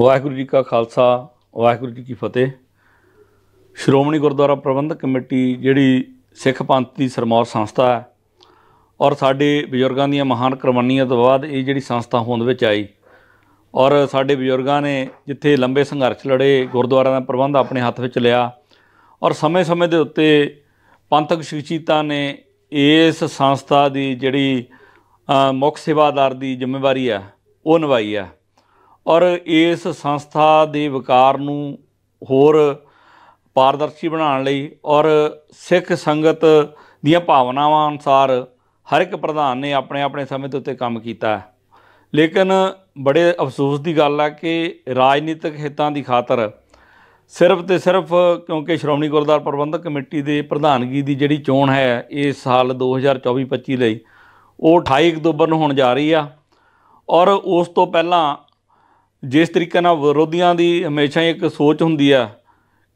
ਵਾਹਿਗੁਰੂ ਜੀ ਕਾ ਖਾਲਸਾ ਵਾਹਿਗੁਰੂ ਜੀ ਕੀ ਫਤਿਹ ਸ਼੍ਰੋਮਣੀ ਗੁਰਦੁਆਰਾ ਪ੍ਰਬੰਧਕ ਕਮੇਟੀ ਜਿਹੜੀ ਸਿੱਖ ਪੰਥ ਦੀ ਸਰਮੌਰ ਸੰਸਥਾ ਹੈ ਔਰ ਸਾਡੇ ਬਜ਼ੁਰਗਾਂ ਦੀਆਂ ਮਹਾਨ ਕੁਰਬਾਨੀਆਂ ਤੋਂ ਬਾਅਦ ਇਹ ਜਿਹੜੀ ਸੰਸਥਾ ਹੋਂਦ ਵਿੱਚ ਆਈ ਔਰ ਸਾਡੇ ਬਜ਼ੁਰਗਾਂ ਨੇ ਜਿੱਥੇ ਲੰਬੇ ਸੰਘਰਸ਼ ਲੜੇ ਗੁਰਦੁਆਰਾ ਦਾ ਪ੍ਰਬੰਧ ਆਪਣੇ ਹੱਥ ਵਿੱਚ ਲਿਆ ਔਰ ਸਮੇਂ-ਸਮੇਂ ਦੇ ਉੱਤੇ ਪੰਥਕ ਸ਼ਿਕਸ਼ਿਤਾਂ ਨੇ ਇਸ ਸੰਸਥਾ ਦੀ ਜਿਹੜੀ ਮੁੱਖ ਸੇਵਾਦਾਰ ਦੀ ਜ਼ਿੰਮੇਵਾਰੀ ਆ ਉਹ ਨਿਭਾਈ ਆ ਔਰ ਇਸ ਸੰਸਥਾ ਦੇ ਵਿਕਾਰ ਨੂੰ ਹੋਰ ਪਾਰਦਰਸ਼ੀ ਬਣਾਉਣ ਲਈ ਔਰ ਸਿੱਖ ਸੰਗਤ ਦੀਆਂ ਭਾਵਨਾਵਾਂ ਅਨੁਸਾਰ ਹਰ ਇੱਕ ਪ੍ਰਧਾਨ ਨੇ ਆਪਣੇ ਆਪਣੇ ਸਮੇਂ ਦੇ ਉੱਤੇ ਕੰਮ ਕੀਤਾ ਹੈ ਲੇਕਿਨ ਬੜੇ ਅਫਸੋਸ ਦੀ ਗੱਲ ਹੈ ਕਿ ਰਾਜਨੀਤਿਕ ਹਿੱਤਾਂ ਦੀ ਖਾਤਰ ਸਿਰਫ ਤੇ ਸਿਰਫ ਕਿਉਂਕਿ ਸ਼੍ਰੋਮਣੀ ਗੁਰਦਾਰ ਪ੍ਰਬੰਧਕ ਕਮੇਟੀ ਦੇ ਪ੍ਰਧਾਨਗੀ ਦੀ ਜਿਹੜੀ ਚੋਣ ਹੈ ਇਸ ਸਾਲ 2024-25 ਲਈ ਉਹ 28 ਅਕਤੂਬਰ ਨੂੰ ਹੋਣ ਜਾ ਰਹੀ ਆ ਔਰ ਉਸ ਤੋਂ ਪਹਿਲਾਂ ਜਿਸ ਤਰੀਕੇ ਨਾਲ ਵਿਰੋਧੀਆਂ ਦੀ ਹਮੇਸ਼ਾ ਇੱਕ ਸੋਚ ਹੁੰਦੀ ਆ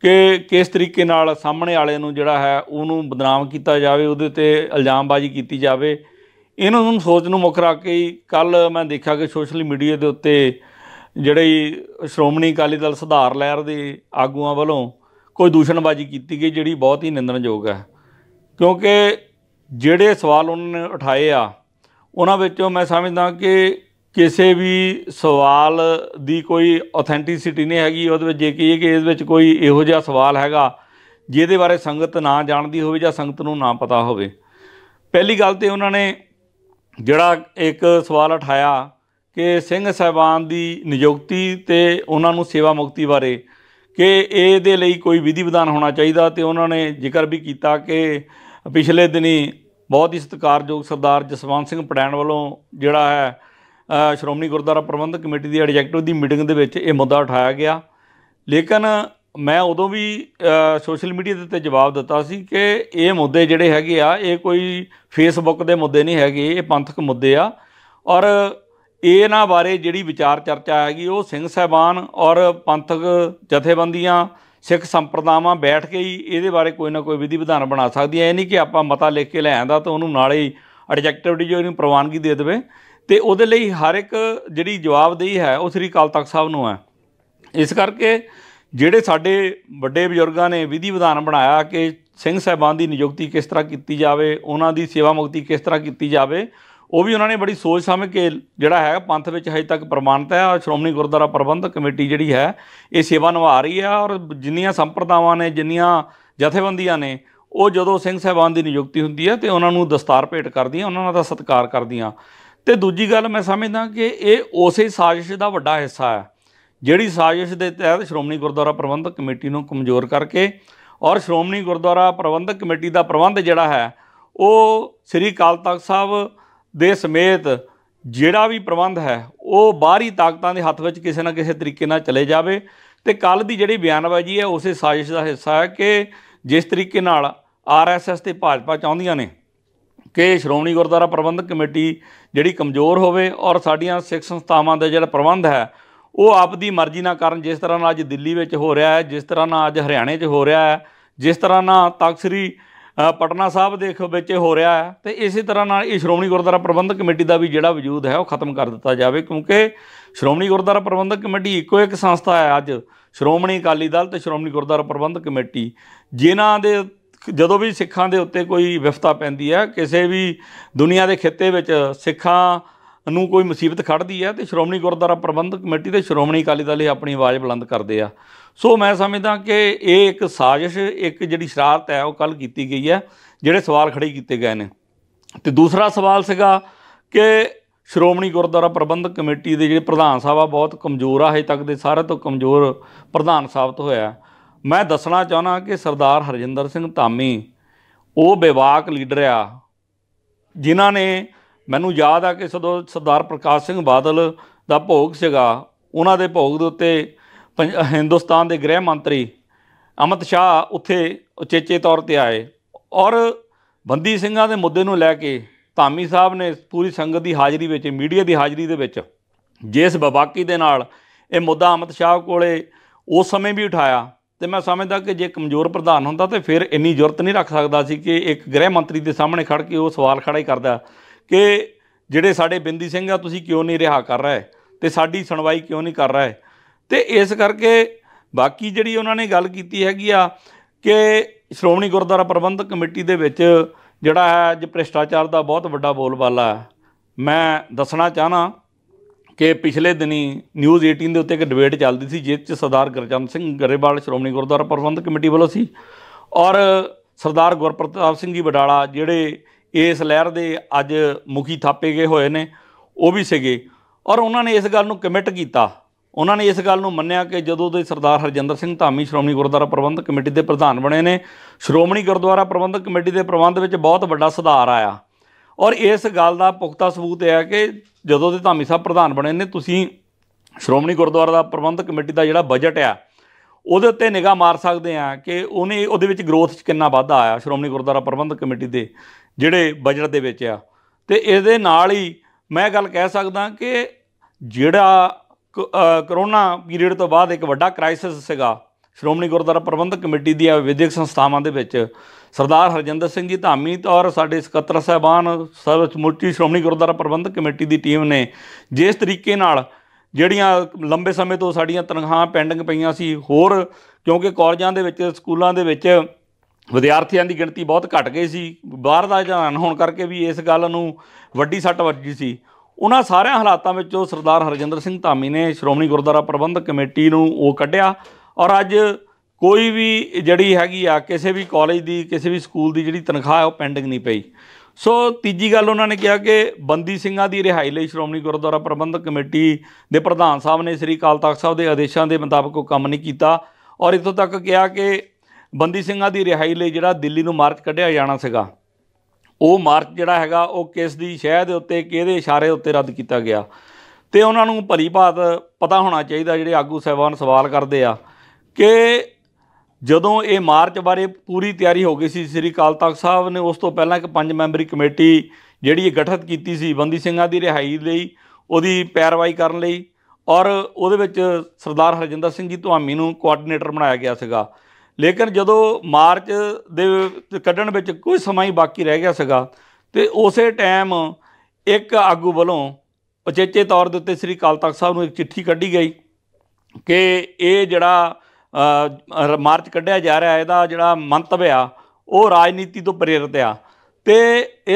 ਕਿ ਕਿਸ ਤਰੀਕੇ ਨਾਲ ਸਾਹਮਣੇ ਵਾਲੇ ਨੂੰ ਜਿਹੜਾ ਹੈ ਉਹਨੂੰ ਬਦਨਾਮ ਕੀਤਾ ਜਾਵੇ ਉਹਦੇ ਤੇ ਇਲਜ਼ਾਮਬਾਜ਼ੀ ਕੀਤੀ ਜਾਵੇ ਇਹਨਾਂ ਨੂੰ ਸੋਚ ਨੂੰ ਮੁੱਖ ਰੱਖ ਕੇ ਕੱਲ ਮੈਂ ਦੇਖਿਆ ਕਿ ਸੋਸ਼ਲ ਮੀਡੀਆ ਦੇ ਉੱਤੇ ਜਿਹੜੇ ਸ਼੍ਰੋਮਣੀ ਅਕਾਲੀ ਦਲ ਸੁਧਾਰ ਲਹਿਰ ਦੇ ਆਗੂਆਂ ਵੱਲੋਂ ਕੋਈ ਦੂਸ਼ਣਬਾਜ਼ੀ ਕੀਤੀ ਗਈ ਜਿਹੜੀ ਬਹੁਤ ਹੀ ਨਿੰਦਣਯੋਗ ਹੈ ਕਿਉਂਕਿ ਜਿਹੜੇ ਸਵਾਲ ਉਹਨਾਂ ਨੇ ਉਠਾਏ ਆ ਉਹਨਾਂ ਵਿੱਚੋਂ ਮੈਂ ਸਮਝਦਾ ਕਿ ਕਿਸੇ ਵੀ ਸਵਾਲ ਦੀ ਕੋਈ ਆਥੈਂਟਿਸਿਟੀ ਨਹੀਂ ਹੈਗੀ ਉਹਦੇ ਵਿੱਚ ਜੇ ਕਹੀਏ ਕਿ ਇਸ ਵਿੱਚ ਕੋਈ ਇਹੋ ਜਿਹਾ ਸਵਾਲ ਹੈਗਾ ਜਿਹਦੇ ਬਾਰੇ ਸੰਗਤ ਨਾ ਜਾਣਦੀ ਹੋਵੇ ਜਾਂ ਸੰਗਤ ਨੂੰ ਨਾ ਪਤਾ ਹੋਵੇ ਪਹਿਲੀ ਗੱਲ ਤੇ ਉਹਨਾਂ ਨੇ ਜਿਹੜਾ ਇੱਕ ਸਵਾਲ ਉਠਾਇਆ ਕਿ ਸਿੰਘ ਸਹਿਬਾਨ ਦੀ ਨਿਯੁਕਤੀ ਤੇ ਉਹਨਾਂ ਨੂੰ ਸੇਵਾ ਮੁਕਤੀ ਬਾਰੇ ਕਿ ਇਹਦੇ ਲਈ ਕੋਈ ਵਿਧੀ ਵਿਧਾਨ ਹੋਣਾ ਚਾਹੀਦਾ ਤੇ ਉਹਨਾਂ ਨੇ ਜ਼ਿਕਰ ਵੀ ਕੀਤਾ ਕਿ ਪਿਛਲੇ ਦਿਨੀ ਬਹੁਤ ਹੀ ਸਤਿਕਾਰਯੋਗ ਸਰਦਾਰ ਜਸਵੰਤ ਸਿੰਘ ਪੜੈਣ ਵੱਲੋਂ ਜਿਹੜਾ ਹੈ ਸ਼੍ਰੋਮਣੀ ਗੁਰਦੁਆਰਾ ਪ੍ਰਬੰਧਕ ਕਮੇਟੀ ਦੀ ਐਡਜੈਕਟਿਵ ਦੀ ਮੀਟਿੰਗ ਦੇ ਵਿੱਚ ਇਹ ਮੁੱਦਾ ਉਠਾਇਆ ਗਿਆ ਲੇਕਿਨ ਮੈਂ ਉਦੋਂ ਵੀ ਸੋਸ਼ਲ ਮੀਡੀਆ ਦੇ ਉੱਤੇ ਜਵਾਬ ਦਿੱਤਾ ਸੀ ਕਿ ਇਹ ਮੁੱਦੇ ਜਿਹੜੇ ਹੈਗੇ ਆ ਇਹ ਕੋਈ ਫੇਸਬੁੱਕ ਦੇ ਮੁੱਦੇ ਨਹੀਂ ਹੈਗੇ ਇਹ ਪੰਥਕ ਮੁੱਦੇ ਆ ਔਰ ਇਹਨਾਂ ਬਾਰੇ ਜਿਹੜੀ ਵਿਚਾਰ ਚਰਚਾ ਹੈਗੀ ਉਹ ਸਿੰਘ ਸਹਿਬਾਨ ਔਰ ਪੰਥਕ ਜਥੇਬੰਦੀਆਂ ਸਿੱਖ ਸੰਪਰਦਾਵਾਂ ਬੈਠ ਕੇ ਹੀ ਇਹਦੇ ਬਾਰੇ ਕੋਈ ਨਾ ਕੋਈ ਵਿਧੀ ਵਿਧਾਨ ਬਣਾ ਸਕਦੀਆਂ ਇਹ ਨਹੀਂ ਕਿ ਆਪਾਂ ਮਤਾ ਲਿਖ ਕੇ ਲੈ ਆਂਦਾ ਤਾਂ ਉਹਨੂੰ ਨਾਲੇ ਹੀ ਐਡਜੈਕਟਿਵ ਜਿਹੜੀ ਜੋ ਇਹਨੂੰ ਪ੍ਰਵਾਨਗੀ ਦੇ ਦੇਵੇ ਤੇ ਉਹਦੇ ਲਈ ਹਰ ਇੱਕ ਜਿਹੜੀ ਜਵਾਬਦੇਹੀ ਹੈ ਉਹ ਸ੍ਰੀ ਕਾਲ ਤਖਤ ਸਾਹਿਬ ਨੂੰ ਹੈ ਇਸ ਕਰਕੇ ਜਿਹੜੇ ਸਾਡੇ ਵੱਡੇ ਬਜ਼ੁਰਗਾਂ ਨੇ ਵਿਧੀ ਵਿਧਾਨ ਬਣਾਇਆ ਕਿ ਸਿੰਘ ਸਹਿਬਾਨ ਦੀ ਨਿਯੁਕਤੀ ਕਿਸ ਤਰ੍ਹਾਂ ਕੀਤੀ ਜਾਵੇ ਉਹਨਾਂ ਦੀ ਸੇਵਾ ਮੁਕਤੀ ਕਿਸ ਤਰ੍ਹਾਂ ਕੀਤੀ ਜਾਵੇ ਉਹ ਵੀ ਉਹਨਾਂ ਨੇ ਬੜੀ ਸੋਚ ਸਮਝ ਕੇ ਜਿਹੜਾ ਹੈ ਪੰਥ ਵਿੱਚ ਹਜੇ ਤੱਕ ਪ੍ਰਮਾਣਿਤ ਹੈ ਔਰ ਸ਼੍ਰੋਮਣੀ ਗੁਰਦੁਆਰਾ ਪ੍ਰਬੰਧਕ ਕਮੇਟੀ ਜਿਹੜੀ ਹੈ ਇਹ ਸੇਵਾ ਨਿਭਾ ਰਹੀ ਹੈ ਔਰ ਜਿੰਨੀਆਂ ਸੰਪਰਦਾਵਾਂ ਨੇ ਜਿੰਨੀਆਂ ਜਥੇਬੰਦੀਆਂ ਨੇ ਉਹ ਜਦੋਂ ਸਿੰਘ ਸਹਿਬਾਨ ਦੀ ਨਿਯੁਕਤੀ ਹੁੰਦੀ ਹੈ ਤੇ ਉਹਨਾਂ ਨੂੰ ਦਸਤਾਰ ਭੇਟ ਕਰਦੀਆਂ ਉਹਨਾਂ ਦਾ ਸਤਿਕਾਰ ਕਰਦੀਆਂ ਤੇ ਦੂਜੀ ਗੱਲ ਮੈਂ ਸਮਝਦਾ ਕਿ ਇਹ ਉਸੇ ਸਾਜ਼ਿਸ਼ ਦਾ ਵੱਡਾ ਹਿੱਸਾ ਹੈ ਜਿਹੜੀ ਸਾਜ਼ਿਸ਼ ਦੇ ਤਹਿਤ ਸ਼੍ਰੋਮਣੀ ਗੁਰਦੁਆਰਾ ਪ੍ਰਬੰਧਕ ਕਮੇਟੀ ਨੂੰ ਕਮਜ਼ੋਰ ਕਰਕੇ ਔਰ ਸ਼੍ਰੋਮਣੀ ਗੁਰਦੁਆਰਾ ਪ੍ਰਬੰਧਕ ਕਮੇਟੀ ਦਾ ਪ੍ਰਬੰਧ ਜਿਹੜਾ ਹੈ ਉਹ ਸ੍ਰੀ ਕਾਲ ਤਖਤ ਸਾਹਿਬ ਦੇ ਸਮੇਤ ਜਿਹੜਾ ਵੀ ਪ੍ਰਬੰਧ ਹੈ ਉਹ ਬਾਹਰੀ ਤਾਕਤਾਂ ਦੇ ਹੱਥ ਵਿੱਚ ਕਿਸੇ ਨਾ ਕਿਸੇ ਤਰੀਕੇ ਨਾਲ ਚਲੇ ਜਾਵੇ ਤੇ ਕੱਲ ਦੀ ਜਿਹੜੀ ਬਿਆਨਬਾਜ਼ੀ ਹੈ ਉਸੇ ਸਾਜ਼ਿਸ਼ ਦਾ ਹਿੱਸਾ ਹੈ ਕਿ ਜਿਸ ਤਰੀਕੇ ਨਾਲ ਆਰਐਸਐਸ ਤੇ ਭਾਜਪਾ ਚਾਹੁੰਦੀਆਂ ਨੇ ਕਿ ਸ਼੍ਰੋਮਣੀ ਗੁਰਦੁਆਰਾ ਪ੍ਰਬੰਧਕ ਕਮੇਟੀ ਜਿਹੜੀ ਕਮਜ਼ੋਰ ਹੋਵੇ ਔਰ ਸਾਡੀਆਂ ਸਿੱਖ ਸੰਸਥਾਵਾਂ ਦਾ ਜਿਹੜਾ ਪ੍ਰਬੰਧ ਹੈ ਉਹ ਆਪ ਦੀ ਮਰਜ਼ੀ ਨਾਲ ਕਰਨ ਜਿਸ ਤਰ੍ਹਾਂ ਨਾਲ ਅੱਜ ਦਿੱਲੀ ਵਿੱਚ ਹੋ ਰਿਹਾ ਹੈ ਜਿਸ ਤਰ੍ਹਾਂ ਨਾਲ ਅੱਜ ਹਰਿਆਣੇ 'ਚ ਹੋ ਰਿਹਾ ਹੈ ਜਿਸ ਤਰ੍ਹਾਂ ਨਾਲ ਤਖਸਰੀ ਪਟਨਾ ਸਾਹਿਬ ਦੇ ਵਿੱਚ ਹੋ ਰਿਹਾ ਹੈ ਤੇ ਇਸੇ ਤਰ੍ਹਾਂ ਨਾਲ ਇਹ ਸ਼੍ਰੋਮਣੀ ਗੁਰਦੁਆਰਾ ਪ੍ਰਬੰਧਕ ਕਮੇਟੀ ਦਾ ਵੀ ਜਿਹੜਾ ਵਜੂਦ ਹੈ ਉਹ ਖਤਮ ਕਰ ਦਿੱਤਾ ਜਾਵੇ ਕਿਉਂਕਿ ਸ਼੍ਰੋਮਣੀ ਗੁਰਦੁਆਰਾ ਪ੍ਰਬੰਧਕ ਕਮੇਟੀ ਇੱਕੋ ਇੱਕ ਸੰਸਥਾ ਹੈ ਅੱਜ ਸ਼੍ਰੋਮਣੀ ਅਕਾਲੀ ਦਲ ਤੇ ਸ਼੍ਰੋਮਣੀ ਗੁਰਦੁਆਰਾ ਪ੍ਰਬੰਧਕ ਕਮੇਟੀ ਜਿਨ੍ਹਾਂ ਦੇ ਜਦੋਂ ਵੀ ਸਿੱਖਾਂ ਦੇ ਉੱਤੇ ਕੋਈ ਵਿਫਤਾ ਪੈਂਦੀ ਹੈ ਕਿਸੇ ਵੀ ਦੁਨੀਆ ਦੇ ਖੇਤੇ ਵਿੱਚ ਸਿੱਖਾਂ ਨੂੰ ਕੋਈ ਮੁਸੀਬਤ ਖੜਦੀ ਹੈ ਤੇ ਸ਼੍ਰੋਮਣੀ ਗੁਰਦੁਆਰਾ ਪ੍ਰਬੰਧਕ ਕਮੇਟੀ ਤੇ ਸ਼੍ਰੋਮਣੀ ਅਕਾਲੀ ਦਲ ਆਪਣੀ ਆਵਾਜ਼ ਬੁਲੰਦ ਕਰਦੇ ਆ ਸੋ ਮੈਂ ਸਮਝਦਾ ਕਿ ਇਹ ਇੱਕ ਸਾਜ਼ਿਸ਼ ਇੱਕ ਜਿਹੜੀ ਸ਼ਰਾਰਤ ਹੈ ਉਹ ਕੱਲ ਕੀਤੀ ਗਈ ਹੈ ਜਿਹੜੇ ਸਵਾਲ ਖੜੇ ਕੀਤੇ ਗਏ ਨੇ ਤੇ ਦੂਸਰਾ ਸਵਾਲ ਸੀਗਾ ਕਿ ਸ਼੍ਰੋਮਣੀ ਗੁਰਦੁਆਰਾ ਪ੍ਰਬੰਧਕ ਕਮੇਟੀ ਦੇ ਜਿਹੜੇ ਪ੍ਰਧਾਨ ਸਾਹਿਬ ਆ ਬਹੁਤ ਕਮਜ਼ੋਰ ਆ ਹਜੇ ਤੱਕ ਦੇ ਸਾਰੇ ਤੋਂ ਕਮਜ਼ੋਰ ਪ੍ਰਧਾਨ ਸਾਹਿਬ ਤੋਂ ਹੋਇਆ ਮੈਂ ਦੱਸਣਾ ਚਾਹਣਾ ਕਿ ਸਰਦਾਰ ਹਰਜਿੰਦਰ ਸਿੰਘ ਧਾਮੀ ਉਹ ਬੇਵਾਕ ਲੀਡਰ ਆ ਜਿਨ੍ਹਾਂ ਨੇ ਮੈਨੂੰ ਯਾਦ ਆ ਕਿ ਸਦੋ ਸਰਦਾਰ ਪ੍ਰਕਾਸ਼ ਸਿੰਘ ਬਾਦਲ ਦਾ ਭੋਗ ਸੀਗਾ ਉਹਨਾਂ ਦੇ ਭੋਗ ਦੇ ਉੱਤੇ ਹਿੰਦੁਸਤਾਨ ਦੇ ਗ੍ਰਹਿ ਮੰਤਰੀ ਅਮਿਤ ਸ਼ਾਹ ਉੱਥੇ ਉਚੇਚੇ ਤੌਰ ਤੇ ਆਏ ਔਰ ਬੰਦੀ ਸਿੰਘਾਂ ਦੇ ਮੁੱਦੇ ਨੂੰ ਲੈ ਕੇ ਧਾਮੀ ਸਾਹਿਬ ਨੇ ਪੂਰੀ ਸੰਗਤ ਦੀ ਹਾਜ਼ਰੀ ਵਿੱਚ ਮੀਡੀਆ ਦੀ ਹਾਜ਼ਰੀ ਦੇ ਵਿੱਚ ਜਿਸ ਬਵਾਕੀ ਦੇ ਨਾਲ ਇਹ ਮੁੱਦਾ ਅਮਿਤ ਸ਼ਾਹ ਕੋਲੇ ਉਸ ਸਮੇਂ ਵੀ ਉਠਾਇਆ ਤੇ ਮੈਂ ਸਮਝਦਾ ਕਿ ਜੇ ਕਮਜ਼ੋਰ ਪ੍ਰਧਾਨ ਹੁੰਦਾ ਤੇ ਫਿਰ ਇੰਨੀ ਜ਼ੁਰਤ ਨਹੀਂ ਰੱਖ ਸਕਦਾ ਸੀ ਕਿ ਇੱਕ ਗ੍ਰਹਿ ਮੰਤਰੀ ਦੇ ਸਾਹਮਣੇ ਖੜ ਕੇ ਉਹ ਸਵਾਲ ਖੜਾ ਹੀ ਕਰਦਾ ਕਿ ਜਿਹੜੇ ਸਾਡੇ ਬਿੰਦੀ ਸਿੰਘ ਆ ਤੁਸੀਂ ਕਿਉਂ ਨਹੀਂ ਰਿਹਾ ਕਰ ਰਹੇ ਤੇ ਸਾਡੀ ਸੁਣਵਾਈ ਕਿਉਂ ਨਹੀਂ ਕਰ ਰਹੇ ਤੇ ਇਸ ਕਰਕੇ ਬਾਕੀ ਜਿਹੜੀ ਉਹਨਾਂ ਨੇ ਗੱਲ ਕੀਤੀ ਹੈਗੀ ਆ ਕਿ ਸ਼੍ਰੋਮਣੀ ਗੁਰਦੁਆਰਾ ਪ੍ਰਬੰਧਕ ਕਮੇਟੀ ਦੇ ਵਿੱਚ ਜਿਹੜਾ ਹੈ ਅੱਜ ਭ੍ਰਿਸ਼ਟਾਚਾਰ ਦਾ ਬਹੁਤ ਵੱਡਾ ਬੋਲਬਾਲਾ ਹੈ ਮੈਂ ਦੱਸਣਾ ਚਾਹਨਾ ਕਿ ਪਿਛਲੇ ਦਿਨੀ ਨਿਊਜ਼ 18 ਦੇ ਉੱਤੇ ਇੱਕ ਡਿਬੇਟ ਚੱਲਦੀ ਸੀ ਜਿਸ ਵਿੱਚ ਸਰਦਾਰ ਗਰਜਨ ਸਿੰਘ ਗਰੇਵਾਲ ਸ਼੍ਰੋਮਣੀ ਗੁਰਦੁਆਰਾ ਪ੍ਰਬੰਧਕ ਕਮੇਟੀ ਵੱਲੋਂ ਸੀ ਔਰ ਸਰਦਾਰ ਗੁਰਪ੍ਰਤਾਪ ਸਿੰਘ ਜੀ ਬਡਾਲਾ ਜਿਹੜੇ ਇਸ ਲਹਿਰ ਦੇ ਅੱਜ ਮੁਖੀ ਥਾਪੇ ਗਏ ਹੋਏ ਨੇ ਉਹ ਵੀ ਸੀਗੇ ਔਰ ਉਹਨਾਂ ਨੇ ਇਸ ਗੱਲ ਨੂੰ ਕਮਿਟ ਕੀਤਾ ਉਹਨਾਂ ਨੇ ਇਸ ਗੱਲ ਨੂੰ ਮੰਨਿਆ ਕਿ ਜਦੋਂ ਦੇ ਸਰਦਾਰ ਹਰਜਿੰਦਰ ਸਿੰਘ ਧਾਮੀ ਸ਼੍ਰੋਮਣੀ ਗੁਰਦੁਆਰਾ ਪ੍ਰਬੰਧਕ ਕਮੇਟੀ ਦੇ ਪ੍ਰਧਾਨ ਬਣੇ ਨੇ ਸ਼੍ਰੋਮਣੀ ਗੁਰਦੁਆਰਾ ਪ੍ਰਬੰਧਕ ਕਮੇਟੀ ਦੇ ਪ੍ਰਬੰਧ ਵਿੱਚ ਬਹੁਤ ਵੱਡਾ ਸੁਧਾਰ ਆਇਆ ਔਰ ਇਸ ਗੱਲ ਦਾ ਪੁਖਤਾ ਸਬੂਤ ਹੈ ਕਿ ਜਦੋਂ ਦੇ ਧਾਮੀ ਸਾਹਿਬ ਪ੍ਰਧਾਨ ਬਣੇ ਨੇ ਤੁਸੀਂ ਸ਼੍ਰੋਮਣੀ ਗੁਰਦੁਆਰਾ ਦਾ ਪ੍ਰਬੰਧਕ ਕਮੇਟੀ ਦਾ ਜਿਹੜਾ ਬਜਟ ਆ ਉਹਦੇ ਉੱਤੇ ਨਿਗਾਹ ਮਾਰ ਸਕਦੇ ਆ ਕਿ ਉਹਨੇ ਉਹਦੇ ਵਿੱਚ ਗਰੋਥ 'ਚ ਕਿੰਨਾ ਵਾਧਾ ਆਇਆ ਸ਼੍ਰੋਮਣੀ ਗੁਰਦੁਆਰਾ ਪ੍ਰਬੰਧਕ ਕਮੇਟੀ ਦੇ ਜਿਹੜੇ ਬਜਟ ਦੇ ਵਿੱਚ ਆ ਤੇ ਇਹਦੇ ਨਾਲ ਹੀ ਮੈਂ ਗੱਲ ਕਹਿ ਸਕਦਾ ਕਿ ਜਿਹੜਾ ਕਰੋਨਾ ਪੀਰੀਅਡ ਤੋਂ ਬਾਅਦ ਇੱਕ ਵੱਡਾ ਕ੍ਰਾਈਸਿਸ ਸੀਗਾ ਸ਼੍ਰੋਮਣੀ ਗੁਰਦੁਆਰਾ ਪ੍ਰਬੰਧਕ ਕਮੇਟੀ ਦੀ ਵਿਦਿਅਕ ਸੰਸਥਾਵਾਂ ਦੇ ਵਿੱਚ ਸਰਦਾਰ ਹਰਜਿੰਦਰ ਸਿੰਘ ਜੀ ਧਾਮੀ ਤੌਰ ਸਾਡੇ ਸਕੱਤਰ ਸਹਿਬਾਨ ਸਰਵਚਮੁੱਚੀ ਸ਼੍ਰੋਮਣੀ ਗੁਰਦੁਆਰਾ ਪ੍ਰਬੰਧਕ ਕਮੇਟੀ ਦੀ ਟੀਮ ਨੇ ਜਿਸ ਤਰੀਕੇ ਨਾਲ ਜਿਹੜੀਆਂ ਲੰਬੇ ਸਮੇਂ ਤੋਂ ਸਾਡੀਆਂ ਤਨਖਾਹਾਂ ਪੈਂਡਿੰਗ ਪਈਆਂ ਸੀ ਹੋਰ ਕਿਉਂਕਿ ਕਾਲਜਾਂ ਦੇ ਵਿੱਚ ਸਕੂਲਾਂ ਦੇ ਵਿੱਚ ਵਿਦਿਆਰਥੀਆਂ ਦੀ ਗਿਣਤੀ ਬਹੁਤ ਘਟ ਗਈ ਸੀ ਬਾਹਰ ਦਾ ਜਾਣ ਹੋਣ ਕਰਕੇ ਵੀ ਇਸ ਗੱਲ ਨੂੰ ਵੱਡੀ ਸੱਟ ਵੱਜੀ ਸੀ ਉਹਨਾਂ ਸਾਰਿਆਂ ਹਾਲਾਤਾਂ ਵਿੱਚ ਉਹ ਸਰਦਾਰ ਹਰਜਿੰਦਰ ਸਿੰਘ ਧਾਮੀ ਨੇ ਸ਼੍ਰੋਮਣੀ ਗੁਰਦੁਆਰਾ ਪ੍ਰਬੰਧਕ ਕਮੇਟੀ ਨੂੰ ਉਹ ਕੱਢਿਆ ਔਰ ਅੱਜ ਕੋਈ ਵੀ ਜਿਹੜੀ ਹੈਗੀ ਆ ਕਿਸੇ ਵੀ ਕਾਲਜ ਦੀ ਕਿਸੇ ਵੀ ਸਕੂਲ ਦੀ ਜਿਹੜੀ ਤਨਖਾਹ ਹੈ ਉਹ ਪੈਂਡਿੰਗ ਨਹੀਂ ਪਈ ਸੋ ਤੀਜੀ ਗੱਲ ਉਹਨਾਂ ਨੇ ਕਿਹਾ ਕਿ ਬੰਦੀ ਸਿੰਘਾਂ ਦੀ ਰਿਹਾਈ ਲਈ ਸ਼੍ਰੋਮਣੀ ਗੁਰਦੁਆਰਾ ਪ੍ਰਬੰਧਕ ਕਮੇਟੀ ਦੇ ਪ੍ਰਧਾਨ ਸਾਹਿਬ ਨੇ ਸ੍ਰੀ ਕਾਲ ਤਖਤ ਸਾਹਿਬ ਦੇ ਆਦੇਸ਼ਾਂ ਦੇ ਮੁਤਾਬਕ ਉਹ ਕੰਮ ਨਹੀਂ ਕੀਤਾ ਔਰ ਇਤੋਂ ਤੱਕ ਕਿਹਾ ਕਿ ਬੰਦੀ ਸਿੰਘਾਂ ਦੀ ਰਿਹਾਈ ਲਈ ਜਿਹੜਾ ਦਿੱਲੀ ਨੂੰ ਮਾਰਚ ਕੱਢਿਆ ਜਾਣਾ ਸੀਗਾ ਉਹ ਮਾਰਚ ਜਿਹੜਾ ਹੈਗਾ ਉਹ ਕਿਸ ਦੀ ਸ਼ਹਿਦ ਦੇ ਉੱਤੇ ਕਿਹਦੇ ਇਸ਼ਾਰੇ ਉੱਤੇ ਰੱਦ ਕੀਤਾ ਗਿਆ ਤੇ ਉਹਨਾਂ ਨੂੰ ਭਲੀ ਭਾਤ ਪਤਾ ਹੋਣਾ ਚਾਹੀਦਾ ਜਿਹੜੇ ਆਗੂ ਸਹਿਬਾਨ ਸਵਾਲ ਕਰਦੇ ਆ ਕਿ ਜਦੋਂ ਇਹ ਮਾਰਚ ਬਾਰੇ ਪੂਰੀ ਤਿਆਰੀ ਹੋ ਗਈ ਸੀ ਸ੍ਰੀ ਕਾਲ ਤਖਤ ਸਾਹਿਬ ਨੇ ਉਸ ਤੋਂ ਪਹਿਲਾਂ ਇੱਕ ਪੰਜ ਮੈਂਬਰੀ ਕਮੇਟੀ ਜਿਹੜੀ ਇਹ ਗਠਿਤ ਕੀਤੀ ਸੀ ਬੰਦੀ ਸਿੰਘਾਂ ਦੀ ਰਿਹਾਈ ਲਈ ਉਹਦੀ ਪੈਰਵਾਈ ਕਰਨ ਲਈ ਔਰ ਉਹਦੇ ਵਿੱਚ ਸਰਦਾਰ ਹਰਜਿੰਦਰ ਸਿੰਘ ਜੀ ਧੁਆਮੀ ਨੂੰ ਕੋਆਰਡੀਨੇਟਰ ਬਣਾਇਆ ਗਿਆ ਸੀਗਾ ਲੇਕਿਨ ਜਦੋਂ ਮਾਰਚ ਦੇ ਕੱਢਣ ਵਿੱਚ ਕੋਈ ਸਮਾਂ ਹੀ ਬਾਕੀ ਰਹਿ ਗਿਆ ਸੀਗਾ ਤੇ ਉਸੇ ਟਾਈਮ ਇੱਕ ਆਗੂ ਵੱਲੋਂ ਉਚੇਚੇ ਤੌਰ ਦੇ ਉੱਤੇ ਸ੍ਰੀ ਕਾਲ ਤਖਤ ਸਾਹਿਬ ਨੂੰ ਇੱਕ ਚਿੱਠੀ ਕੱਢੀ ਗਈ ਕਿ ਇਹ ਜਿਹੜਾ ਮਾਰਚ ਕੱਢਿਆ ਜਾ ਰਿਹਾ ਇਹਦਾ ਜਿਹੜਾ ਮੰਤਵ ਆ ਉਹ ਰਾਜਨੀਤੀ ਤੋਂ ਪ੍ਰੇਰਿਤ ਆ ਤੇ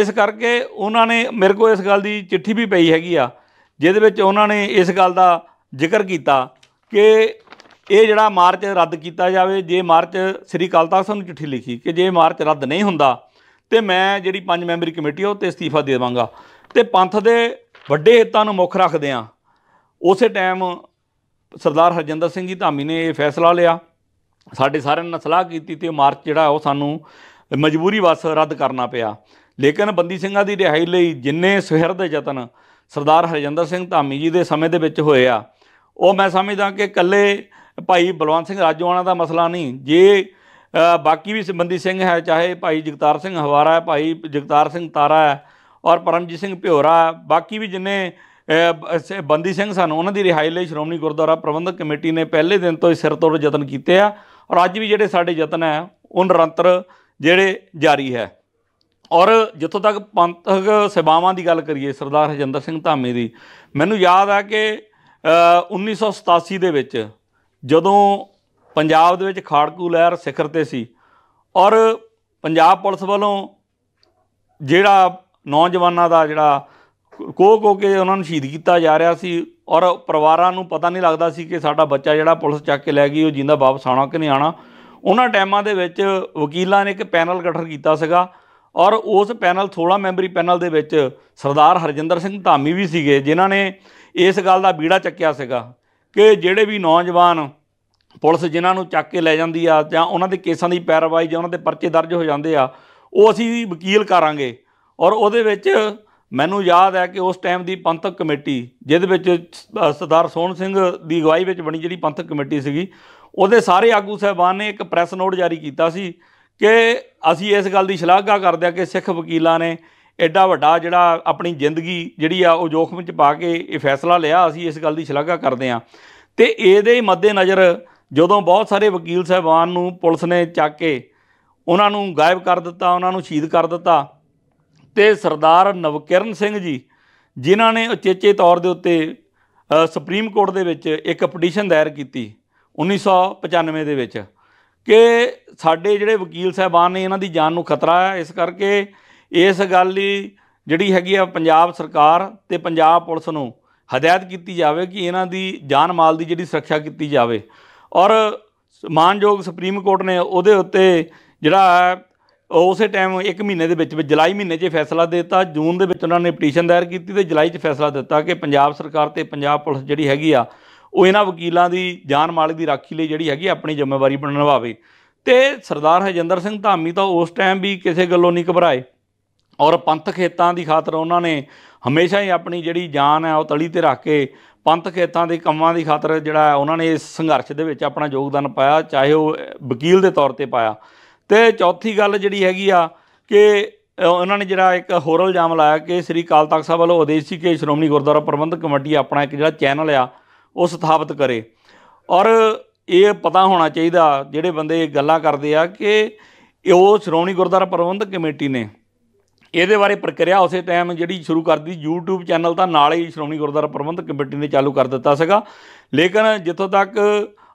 ਇਸ ਕਰਕੇ ਉਹਨਾਂ ਨੇ ਮੇਰੇ ਕੋਲ ਇਸ ਗੱਲ ਦੀ ਚਿੱਠੀ ਵੀ ਪਈ ਹੈਗੀ ਆ ਜਿਹਦੇ ਵਿੱਚ ਉਹਨਾਂ ਨੇ ਇਸ ਗੱਲ ਦਾ ਜ਼ਿਕਰ ਕੀਤਾ ਕਿ ਇਹ ਜਿਹੜਾ ਮਾਰਚ ਰੱਦ ਕੀਤਾ ਜਾਵੇ ਜੇ ਮਾਰਚ ਸ੍ਰੀ ਕਲਤਾ ਤਖਤ ਸਾਹਿਬ ਨੂੰ ਚਿੱਠੀ ਲਿਖੀ ਕਿ ਜੇ ਮਾਰਚ ਰੱਦ ਨਹੀਂ ਹੁੰਦਾ ਤੇ ਮੈਂ ਜਿਹੜੀ ਪੰਜ ਮੈਂਬਰੀ ਕਮੇਟੀ ਉਹ ਤੇ ਅਸਤੀਫਾ ਦੇ ਦੇਵਾਂਗਾ ਤੇ ਪੰਥ ਦੇ ਵੱਡੇ ਹਿੱਤਾਂ ਨੂੰ ਮੁੱਖ ਰੱਖਦੇ ਆ ਉਸੇ ਟਾਈਮ ਸਰਦਾਰ ਹਰਜਿੰਦਰ ਸਿੰਘ ਜੀ ਧਾਮੀ ਨੇ ਇਹ ਫੈਸਲਾ ਲਿਆ ਸਾਡੇ ਸਾਰਿਆਂ ਨਾਲ ਸਲਾਹ ਕੀਤੀ ਤੇ ਮਾਰਚ ਜਿਹੜਾ ਉਹ ਸਾਨੂੰ ਮਜਬੂਰੀ ਵਸ ਰੱਦ ਕਰਨਾ ਪਿਆ ਲੇਕਿਨ ਬੰਦੀ ਸਿੰਘਾਂ ਦੀ ਰਿਹਾਈ ਲਈ ਜਿੰਨੇ ਸਹਿਰਦ ਯਤਨ ਸਰਦਾਰ ਹਰਜਿੰਦਰ ਸਿੰਘ ਧਾਮੀ ਜੀ ਦੇ ਸਮੇਂ ਦੇ ਵਿੱਚ ਹੋਏ ਆ ਉਹ ਮੈਂ ਸਮਝਦਾ ਕਿ ਇਕੱਲੇ ਭਾਈ ਬਲਵੰਤ ਸਿੰਘ ਰਾਜੋਆਣਾ ਦਾ ਮਸਲਾ ਨਹੀਂ ਜੇ ਬਾਕੀ ਵੀ ਸੰਬੰਧੀ ਸਿੰਘ ਹੈ ਚਾਹੇ ਭਾਈ ਜਗਤਾਰ ਸਿੰਘ ਹਵਾਰਾ ਹੈ ਭਾਈ ਜਗਤਾਰ ਸਿੰਘ ਤਾਰਾ ਹੈ ਔਰ ਪਰਮਜੀਤ ਸਿੰਘ ਭਿਓਰਾ ਬਾਕੀ ਵੀ ਜਿੰਨੇ ਬੰਦੀ ਸਿੰਘ ਸਨ ਉਹਨਾਂ ਦੀ ਰਿਹਾਈ ਲਈ ਸ਼੍ਰੋਮਣੀ ਗੁਰਦੁਆਰਾ ਪ੍ਰਬੰਧਕ ਕਮੇਟੀ ਨੇ ਪਹਿਲੇ ਦਿਨ ਤੋਂ ਹੀ ਸਿਰ ਤੋੜ ਯਤਨ ਕੀਤੇ ਆ ਔਰ ਅੱਜ ਵੀ ਜਿਹੜੇ ਸਾਡੇ ਯਤਨ ਹੈ ਉਹ ਨਿਰੰਤਰ ਜਿਹੜੇ ਜਾਰੀ ਹੈ ਔਰ ਜਿੱਥੋਂ ਤੱਕ ਪੰਥਕ ਸੇਵਾਵਾਂ ਦੀ ਗੱਲ ਕਰੀਏ ਸਰਦਾਰ ਹਜਿੰਦਰ ਸਿੰਘ ਧਾਮੀ ਦੀ ਮੈਨੂੰ ਯਾਦ ਆ ਕਿ 1987 ਦੇ ਵਿੱਚ ਜਦੋਂ ਪੰਜਾਬ ਦੇ ਵਿੱਚ ਖਾੜਕੂ ਲਹਿਰ ਸਿਖਰ ਤੇ ਸੀ ਔਰ ਪੰਜਾਬ ਪੁਲਿਸ ਵੱਲੋਂ ਜਿਹੜਾ ਨੌਜਵਾਨਾਂ ਦਾ ਜਿਹੜਾ ਕੋ ਕੋ ਕੇ ਉਹਨਾਂ ਨੂੰ ਸ਼ਹੀਦ ਕੀਤਾ ਜਾ ਰਿਹਾ ਸੀ ਔਰ ਪਰਿਵਾਰਾਂ ਨੂੰ ਪਤਾ ਨਹੀਂ ਲੱਗਦਾ ਸੀ ਕਿ ਸਾਡਾ ਬੱਚਾ ਜਿਹੜਾ ਪੁਲਿਸ ਚੱਕ ਕੇ ਲੈ ਗਈ ਉਹ ਜਿੰਦਾ ਵਾਪਸ ਆਣਾ ਕਿ ਨਹੀਂ ਆਣਾ ਉਹਨਾਂ ਟਾਈਮਾਂ ਦੇ ਵਿੱਚ ਵਕੀਲਾਂ ਨੇ ਇੱਕ ਪੈਨਲ ਗਠਨ ਕੀਤਾ ਸੀਗਾ ਔਰ ਉਸ ਪੈਨਲ 16 ਮੈਂਬਰੀ ਪੈਨਲ ਦੇ ਵਿੱਚ ਸਰਦਾਰ ਹਰਜਿੰਦਰ ਸਿੰਘ ਧਾਮੀ ਵੀ ਸੀਗੇ ਜਿਨ੍ਹਾਂ ਨੇ ਇਸ ਗੱਲ ਦਾ ਬੀੜਾ ਚੱਕਿਆ ਸੀਗਾ ਕਿ ਜਿਹੜੇ ਵੀ ਨੌਜਵਾਨ ਪੁਲਿਸ ਜਿਨ੍ਹਾਂ ਨੂੰ ਚੱਕ ਕੇ ਲੈ ਜਾਂਦੀ ਆ ਜਾਂ ਉਹਨਾਂ ਦੇ ਕੇਸਾਂ ਦੀ ਪੈਰਵਾਈ ਜਾਂ ਉਹਨਾਂ ਦੇ ਪਰਚੇ ਦਰਜ ਹੋ ਜਾਂਦੇ ਆ ਉਹ ਅਸੀਂ ਵਕੀਲ ਕਰਾਂਗੇ ਔਰ ਉਹਦੇ ਵਿੱਚ ਮੈਨੂੰ ਯਾਦ ਹੈ ਕਿ ਉਸ ਟਾਈਮ ਦੀ ਪੰਥਕ ਕਮੇਟੀ ਜਿਹਦੇ ਵਿੱਚ ਸਰਦਾਰ ਸੋਹਣ ਸਿੰਘ ਦੀ ਅਗਵਾਈ ਵਿੱਚ ਬਣੀ ਜਿਹੜੀ ਪੰਥਕ ਕਮੇਟੀ ਸੀਗੀ ਉਹਦੇ ਸਾਰੇ ਆਗੂ ਸਹਿਬਾਨ ਨੇ ਇੱਕ ਪ੍ਰੈਸ ਨੋਟ ਜਾਰੀ ਕੀਤਾ ਸੀ ਕਿ ਅਸੀਂ ਇਸ ਗੱਲ ਦੀ ਸ਼ਲਾਘਾ ਕਰਦੇ ਆ ਕਿ ਸਿੱਖ ਵਕੀਲਾਂ ਨੇ ਐਡਾ ਵੱਡਾ ਜਿਹੜਾ ਆਪਣੀ ਜ਼ਿੰਦਗੀ ਜਿਹੜੀ ਆ ਉਹ ਜੋਖਮ ਵਿੱਚ ਪਾ ਕੇ ਇਹ ਫੈਸਲਾ ਲਿਆ ਅਸੀਂ ਇਸ ਗੱਲ ਦੀ ਸ਼ਲਾਘਾ ਕਰਦੇ ਆ ਤੇ ਇਹਦੇ ਮੱਦੇ ਮੱਦੇਨਜ਼ਰ ਜਦੋਂ ਬਹੁਤ ਸਾਰੇ ਵਕੀਲ ਸਹਿਬਾਨ ਨੂੰ ਪੁਲਿਸ ਨੇ ਚੱਕ ਕੇ ਉਹਨਾਂ ਨੂੰ ਗਾਇਬ ਕਰ ਦਿੱਤਾ ਉਹਨਾਂ ਨੂੰ ਸ਼ਹੀਦ ਕਰ ਦਿੱਤਾ ਤੇ ਸਰਦਾਰ ਨਵਕਿਰਨ ਸਿੰਘ ਜੀ ਜਿਨ੍ਹਾਂ ਨੇ ਉਚੇਚੇ ਤੌਰ ਦੇ ਉੱਤੇ ਸੁਪਰੀਮ ਕੋਰਟ ਦੇ ਵਿੱਚ ਇੱਕ ਪਟੀਸ਼ਨ ਦਾਇਰ ਕੀਤੀ 1995 ਦੇ ਵਿੱਚ ਕਿ ਸਾਡੇ ਜਿਹੜੇ ਵਕੀਲ ਸਾਹਿਬਾਨ ਨੇ ਇਹਨਾਂ ਦੀ ਜਾਨ ਨੂੰ ਖਤਰਾ ਹੈ ਇਸ ਕਰਕੇ ਇਸ ਗੱਲ ਲਈ ਜਿਹੜੀ ਹੈਗੀ ਆ ਪੰਜਾਬ ਸਰਕਾਰ ਤੇ ਪੰਜਾਬ ਪੁਲਿਸ ਨੂੰ ਹਦਾਇਤ ਕੀਤੀ ਜਾਵੇ ਕਿ ਇਹਨਾਂ ਦੀ ਜਾਨ ਮਾਲ ਦੀ ਜਿਹੜੀ ਸੁਰੱਖਿਆ ਕੀਤੀ ਜਾਵੇ ਔਰ ਮਾਨਯੋਗ ਸੁਪਰੀਮ ਕੋਰਟ ਨੇ ਉਹਦੇ ਉੱਤੇ ਜਿਹੜਾ ਉਸੇ ਟਾਈਮ 1 ਮਹੀਨੇ ਦੇ ਵਿੱਚ ਵਿੱਚ ਜੁਲਾਈ ਮਹੀਨੇ 'ਚ ਫੈਸਲਾ ਦਿੱਤਾ ਜੂਨ ਦੇ ਵਿੱਚ ਉਹਨਾਂ ਨੇ ਪਟੀਸ਼ਨ ਦਾਇਰ ਕੀਤੀ ਤੇ ਜੁਲਾਈ 'ਚ ਫੈਸਲਾ ਦਿੱਤਾ ਕਿ ਪੰਜਾਬ ਸਰਕਾਰ ਤੇ ਪੰਜਾਬ ਪੁਲਿਸ ਜਿਹੜੀ ਹੈਗੀ ਆ ਉਹ ਇਹਨਾਂ ਵਕੀਲਾਂ ਦੀ ਜਾਨ ਮਾਲ ਦੀ ਰਾਖੀ ਲਈ ਜਿਹੜੀ ਹੈਗੀ ਆਪਣੀ ਜ਼ਿੰਮੇਵਾਰੀ ਬਣਨਵਾਵੇ ਤੇ ਸਰਦਾਰ ਹਜਿੰਦਰ ਸਿੰਘ ਧਾਮੀ ਤਾਂ ਉਸ ਟਾਈਮ ਵੀ ਕਿਸੇ ਗੱਲੋਂ ਨਹੀਂ ਘਬਰਾਏ ਔਰ ਪੰਥ ਖੇਤਾਂ ਦੀ ਖਾਤਰ ਉਹਨਾਂ ਨੇ ਹਮੇਸ਼ਾ ਹੀ ਆਪਣੀ ਜਿਹੜੀ ਜਾਨ ਹੈ ਉਹ ਤਲੀ ਤੇ ਰੱਖ ਕੇ ਪੰਥ ਖੇਤਾਂ ਦੇ ਕੰਮਾਂ ਦੀ ਖਾਤਰ ਜਿਹੜਾ ਉਹਨਾਂ ਨੇ ਇਸ ਸੰਘਰਸ਼ ਦੇ ਵਿੱਚ ਆਪਣਾ ਯੋਗਦਾਨ ਪਾਇਆ ਚਾਹੇ ਉਹ ਵਕੀਲ ਦੇ ਤੌਰ ਤੇ ਪਾਇਆ ਤੇ ਚੌਥੀ ਗੱਲ ਜਿਹੜੀ ਹੈਗੀ ਆ ਕਿ ਉਹਨਾਂ ਨੇ ਜਿਹੜਾ ਇੱਕ ਹੋਰ ਇਲਜ਼ਾਮ ਲਾਇਆ ਕਿ ਸ੍ਰੀ ਕਾਲ ਤਖਤ ਸਾਹਿਬ ਵੱਲੋਂ ਆਦੇਸ਼ ਸੀ ਕਿ ਸ਼੍ਰੋਮਣੀ ਗੁਰਦੁਆਰਾ ਪ੍ਰਬੰਧਕ ਕਮੇਟੀ ਆਪਣਾ ਇੱਕ ਜਿਹੜਾ ਚੈਨਲ ਆ ਉਹ ਸਥਾਪਿਤ ਕਰੇ ਔਰ ਇਹ ਪਤਾ ਹੋਣਾ ਚਾਹੀਦਾ ਜਿਹੜੇ ਬੰਦੇ ਗੱਲਾਂ ਕਰਦੇ ਆ ਕਿ ਉਹ ਸ਼੍ਰੋਮਣੀ ਗੁਰਦੁਆਰਾ ਪ੍ਰਬੰਧਕ ਕਮੇਟੀ ਨੇ ਇਹਦੇ ਬਾਰੇ ਪ੍ਰਕਿਰਿਆ ਉਸੇ ਟਾਈਮ ਜਿਹੜੀ ਸ਼ੁਰੂ ਕਰਦੀ YouTube ਚੈਨਲ ਤਾਂ ਨਾਲ ਹੀ ਸ਼੍ਰੋਮਣੀ ਗੁਰਦੁਆਰਾ ਪ੍ਰਬੰਧਕ ਕਮੇਟੀ ਨੇ ਚਾਲੂ ਕਰ ਦਿੱਤਾ ਸੀਗਾ ਲੇਕਿਨ ਜਿੱਥੋਂ ਤੱਕ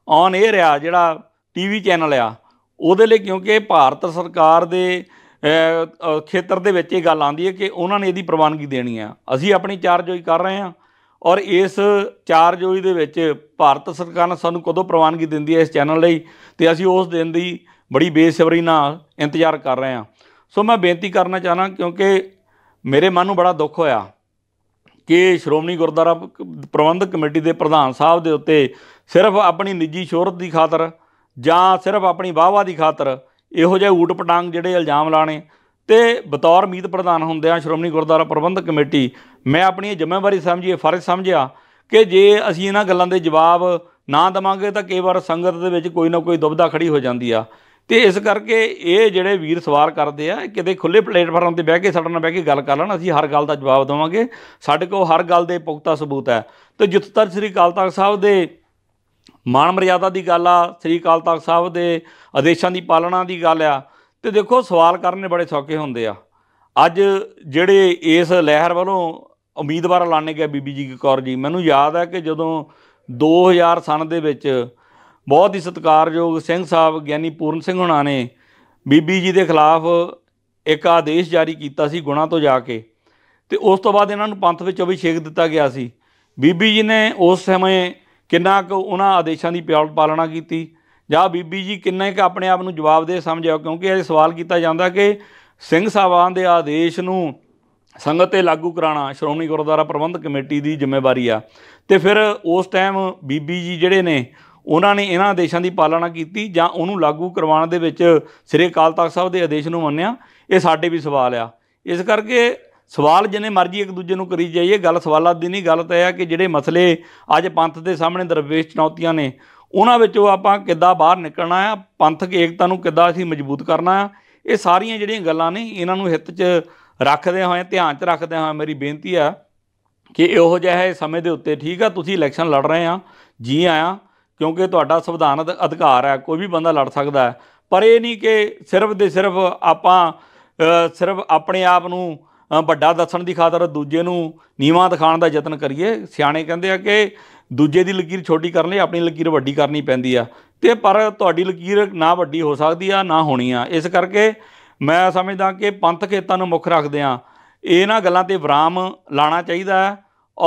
ਔਨ 에ਅਰ ਆ ਜਿਹੜਾ ਟੀਵੀ ਚੈਨਲ ਆ ਉਹਦੇ ਲਈ ਕਿਉਂਕਿ ਭਾਰਤ ਸਰਕਾਰ ਦੇ ਖੇਤਰ ਦੇ ਵਿੱਚ ਇਹ ਗੱਲ ਆਉਂਦੀ ਹੈ ਕਿ ਉਹਨਾਂ ਨੇ ਇਹਦੀ ਪ੍ਰਵਾਨਗੀ ਦੇਣੀ ਆ ਅਸੀਂ ਆਪਣੀ ਚਾਰਜੋਈ ਕਰ ਰਹੇ ਹਾਂ ਔਰ ਇਸ ਚਾਰਜੋਈ ਦੇ ਵਿੱਚ ਭਾਰਤ ਸਰਕਾਰ ਨੇ ਸਾਨੂੰ ਕਦੋਂ ਪ੍ਰਵਾਨਗੀ ਦਿੰਦੀ ਹੈ ਇਸ ਚੈਨਲ ਲਈ ਤੇ ਅਸੀਂ ਉਸ ਦਿਨ ਦੀ ਬੜੀ ਬੇਸਬਰੀ ਨਾਲ ਇੰਤਜ਼ਾਰ ਕਰ ਰਹੇ ਹਾਂ ਸੋ ਮੈਂ ਬੇਨਤੀ ਕਰਨਾ ਚਾਹਨਾ ਕਿਉਂਕਿ ਮੇਰੇ ਮਨ ਨੂੰ ਬੜਾ ਦੁੱਖ ਹੋਇਆ ਕਿ ਸ਼੍ਰੋਮਣੀ ਗੁਰਦੁਆਰਾ ਪ੍ਰਬੰਧਕ ਕਮੇਟੀ ਦੇ ਪ੍ਰਧਾਨ ਸਾਹਿਬ ਦੇ ਉੱਤੇ ਸਿਰਫ ਆਪਣੀ ਨਿੱਜੀ ਸ਼ੋਹਰਤ ਦੀ ਖਾਤਰ ਜਾਂ ਸਿਰਫ ਆਪਣੀ ਵਾਹਵਾ ਦੀ ਖਾਤਰ ਇਹੋ ਜਿਹੇ ਊਟ ਪਟਾਂਗ ਜਿਹੜੇ ਇਲਜ਼ਾਮ ਲਾਣੇ ਤੇ ਬਤੌਰ ਮੀਤ ਪ੍ਰਧਾਨ ਹੁੰਦੇ ਆ ਸ਼੍ਰੋਮਣੀ ਗੁਰਦੁਆਰਾ ਪ੍ਰਬੰਧਕ ਕਮੇਟੀ ਮੈਂ ਆਪਣੀ ਜ਼ਿੰਮੇਵਾਰੀ ਸਮਝੀ ਫਰਜ਼ ਸਮਝਿਆ ਕਿ ਜੇ ਅਸੀਂ ਇਹਨਾਂ ਗੱਲਾਂ ਦੇ ਜਵਾਬ ਨਾ ਦਵਾਂਗੇ ਤਾਂ ਕਈ ਵਾਰ ਸੰਗਤ ਦੇ ਵਿੱਚ ਕੋਈ ਨਾ ਕੋਈ ਦੁਬਦਾ ਖੜੀ ਹੋ ਜਾਂਦੀ ਆ ਤੇ ਇਸ ਕਰਕੇ ਇਹ ਜਿਹੜੇ ਵੀਰ ਸਵਾਰ ਕਰਦੇ ਆ ਕਿਤੇ ਖੁੱਲੇ ਪਲੇਟਫਾਰਮ ਤੇ ਬਹਿ ਕੇ ਸਾਡੇ ਨਾਲ ਬਹਿ ਕੇ ਗੱਲ ਕਰ ਲੈਣ ਅਸੀਂ ਹਰ ਗੱਲ ਦਾ ਜਵਾਬ ਦਵਾਂਗੇ ਸਾਡੇ ਕੋਲ ਹਰ ਗੱਲ ਦੇ ਪੁਖਤਾ ਸਬੂਤ ਹੈ ਤੇ ਜਿੱਥੇ ਸ੍ਰੀ ਕਾਲਤਾਕ ਸਾਹਿਬ ਦੇ ਮਾਨ ਮਰਿਆਦਾ ਦੀ ਗੱਲ ਆ ਸ੍ਰੀ ਅਕਾਲ ਤਖਤ ਸਾਹਿਬ ਦੇ ਆਦੇਸ਼ਾਂ ਦੀ ਪਾਲਣਾ ਦੀ ਗੱਲ ਆ ਤੇ ਦੇਖੋ ਸਵਾਲ ਕਰਨੇ ਬੜੇ ਸੌਕੇ ਹੁੰਦੇ ਆ ਅੱਜ ਜਿਹੜੇ ਇਸ ਲਹਿਰ ਵੱਲੋਂ ਉਮੀਦਵਾਰ ਲਾਣੇ ਗਏ ਬੀਬੀ ਜੀ ਕੌਰ ਜੀ ਮੈਨੂੰ ਯਾਦ ਆ ਕਿ ਜਦੋਂ 2000 ਸਨ ਦੇ ਵਿੱਚ ਬਹੁਤ ਹੀ ਸਤਿਕਾਰਯੋਗ ਸਿੰਘ ਸਾਹਿਬ ਗਿਆਨੀ ਪੂਰਨ ਸਿੰਘ ਹੁਣਾਂ ਨੇ ਬੀਬੀ ਜੀ ਦੇ ਖਿਲਾਫ ਇੱਕ ਆਦੇਸ਼ ਜਾਰੀ ਕੀਤਾ ਸੀ ਗੁਣਾ ਤੋਂ ਜਾ ਕੇ ਤੇ ਉਸ ਤੋਂ ਬਾਅਦ ਇਹਨਾਂ ਨੂੰ ਪੰਥ ਵਿੱਚ ਅਭਿਸ਼ੇਕ ਦਿੱਤਾ ਗਿਆ ਸੀ ਬੀਬੀ ਜੀ ਨੇ ਉਸ ਸਮੇਂ ਕਿੰਨਾ ਕੁ ਉਹਨਾਂ ਆਦੇਸ਼ਾਂ ਦੀ ਪਾਲਣਾ ਕੀਤੀ ਜਾਂ ਬੀਬੀ ਜੀ ਕਿੰਨੇ ਕੁ ਆਪਣੇ ਆਪ ਨੂੰ ਜਵਾਬਦੇਹ ਸਮਝਿਆ ਕਿਉਂਕਿ ਇਹ ਸਵਾਲ ਕੀਤਾ ਜਾਂਦਾ ਕਿ ਸਿੰਘ ਸਾਹਿਬਾਨ ਦੇ ਆਦੇਸ਼ ਨੂੰ ਸੰਗਤ ਤੇ ਲਾਗੂ ਕਰਾਣਾ ਸ਼੍ਰੋਮਣੀ ਗੁਰਦੁਆਰਾ ਪ੍ਰਬੰਧ ਕਮੇਟੀ ਦੀ ਜ਼ਿੰਮੇਵਾਰੀ ਆ ਤੇ ਫਿਰ ਉਸ ਟਾਈਮ ਬੀਬੀ ਜੀ ਜਿਹੜੇ ਨੇ ਉਹਨਾਂ ਨੇ ਇਹਨਾਂ ਆਦੇਸ਼ਾਂ ਦੀ ਪਾਲਣਾ ਕੀਤੀ ਜਾਂ ਉਹਨੂੰ ਲਾਗੂ ਕਰਵਾਉਣ ਦੇ ਵਿੱਚ ਸ੍ਰੀ ਅਕਾਲ ਤਖਤ ਸਾਹਿਬ ਦੇ ਆਦੇਸ਼ ਨੂੰ ਮੰਨਿਆ ਇਹ ਸਾਡੇ ਵੀ ਸਵਾਲ ਆ ਇਸ ਕਰਕੇ ਸਵਾਲ ਜਿੰਨੇ ਮਰਜ਼ੀ ਇੱਕ ਦੂਜੇ ਨੂੰ ਕਰੀ ਜਾਈਏ ਗੱਲ ਸਵਾਲਾਂ ਦੀ ਨਹੀਂ ਗੱਲ ਤਾਂ ਇਹ ਆ ਕਿ ਜਿਹੜੇ ਮਸਲੇ ਅੱਜ ਪੰਥ ਦੇ ਸਾਹਮਣੇ ਦਰਵੇਸ਼ ਚੁਣੌਤੀਆਂ ਨੇ ਉਹਨਾਂ ਵਿੱਚੋਂ ਆਪਾਂ ਕਿੱਦਾਂ ਬਾਹਰ ਨਿਕਲਣਾ ਹੈ ਪੰਥਕ ਏਕਤਾ ਨੂੰ ਕਿੱਦਾਂ ਅਸੀਂ ਮਜ਼ਬੂਤ ਕਰਨਾ ਹੈ ਇਹ ਸਾਰੀਆਂ ਜਿਹੜੀਆਂ ਗੱਲਾਂ ਨੇ ਇਹਨਾਂ ਨੂੰ ਹਿੱਤ 'ਚ ਰੱਖਦੇ ਹੋਏ ਧਿਆਨ 'ਚ ਰੱਖਦੇ ਹੋਏ ਮੇਰੀ ਬੇਨਤੀ ਆ ਕਿ ਇਹੋ ਜਿਹਾ ਸਮੇਂ ਦੇ ਉੱਤੇ ਠੀਕ ਆ ਤੁਸੀਂ ਇਲੈਕਸ਼ਨ ਲੜ ਰਹੇ ਆ ਜੀ ਆਇਆ ਕਿਉਂਕਿ ਤੁਹਾਡਾ ਸੰਵਿਧਾਨਕ ਅਧਿਕਾਰ ਹੈ ਕੋਈ ਵੀ ਬੰਦਾ ਲੜ ਸਕਦਾ ਪਰ ਇਹ ਨਹੀਂ ਕਿ ਸਿਰਫ ਦੇ ਸਿਰਫ ਆਪਾਂ ਸਿਰਫ ਆਪਣੇ ਆਪ ਨੂੰ ਵੱਡਾ ਦੱਸਣ ਦੀ ਖਾਤਰ ਦੂਜੇ ਨੂੰ ਨੀਵਾ ਦਿਖਾਉਣ ਦਾ ਯਤਨ ਕਰੀਏ ਸਿਆਣੇ ਕਹਿੰਦੇ ਆ ਕਿ ਦੂਜੇ ਦੀ ਲਕੀਰ ਛੋਟੀ ਕਰਨ ਲਈ ਆਪਣੀ ਲਕੀਰ ਵੱਡੀ ਕਰਨੀ ਪੈਂਦੀ ਆ ਤੇ ਪਰ ਤੁਹਾਡੀ ਲਕੀਰ ਨਾ ਵੱਡੀ ਹੋ ਸਕਦੀ ਆ ਨਾ ਹੋਣੀ ਆ ਇਸ ਕਰਕੇ ਮੈਂ ਸਮਝਦਾ ਕਿ ਪੰਥ ਖੇਤਾਂ ਨੂੰ ਮੁੱਖ ਰੱਖਦੇ ਆ ਇਹਨਾਂ ਗੱਲਾਂ ਤੇ ਵਿਰਾਮ ਲਾਣਾ ਚਾਹੀਦਾ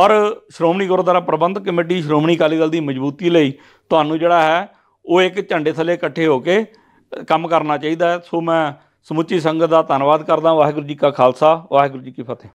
ਔਰ ਸ਼੍ਰੋਮਣੀ ਗੁਰਦੁਆਰਾ ਪ੍ਰਬੰਧਕ ਕਮੇਟੀ ਸ਼੍ਰੋਮਣੀ ਅਕਾਲੀ ਦਲ ਦੀ ਮਜ਼ਬੂਤੀ ਲਈ ਤੁਹਾਨੂੰ ਜਿਹੜਾ ਹੈ ਉਹ ਇੱਕ ਝੰਡੇ ਥੱਲੇ ਇਕੱਠੇ ਹੋ ਕੇ ਕੰਮ ਕਰਨਾ ਚਾਹੀਦਾ ਸੋ ਮੈਂ ਸਮੁੱਚੀ ਸੰਗਤ ਦਾ ਧੰਨਵਾਦ ਕਰਦਾ ਵਾਹਿਗੁਰੂ ਜੀ ਕਾ ਖਾਲਸਾ ਵਾਹਿਗੁਰੂ ਜੀ ਕੀ ਫਤਿਹ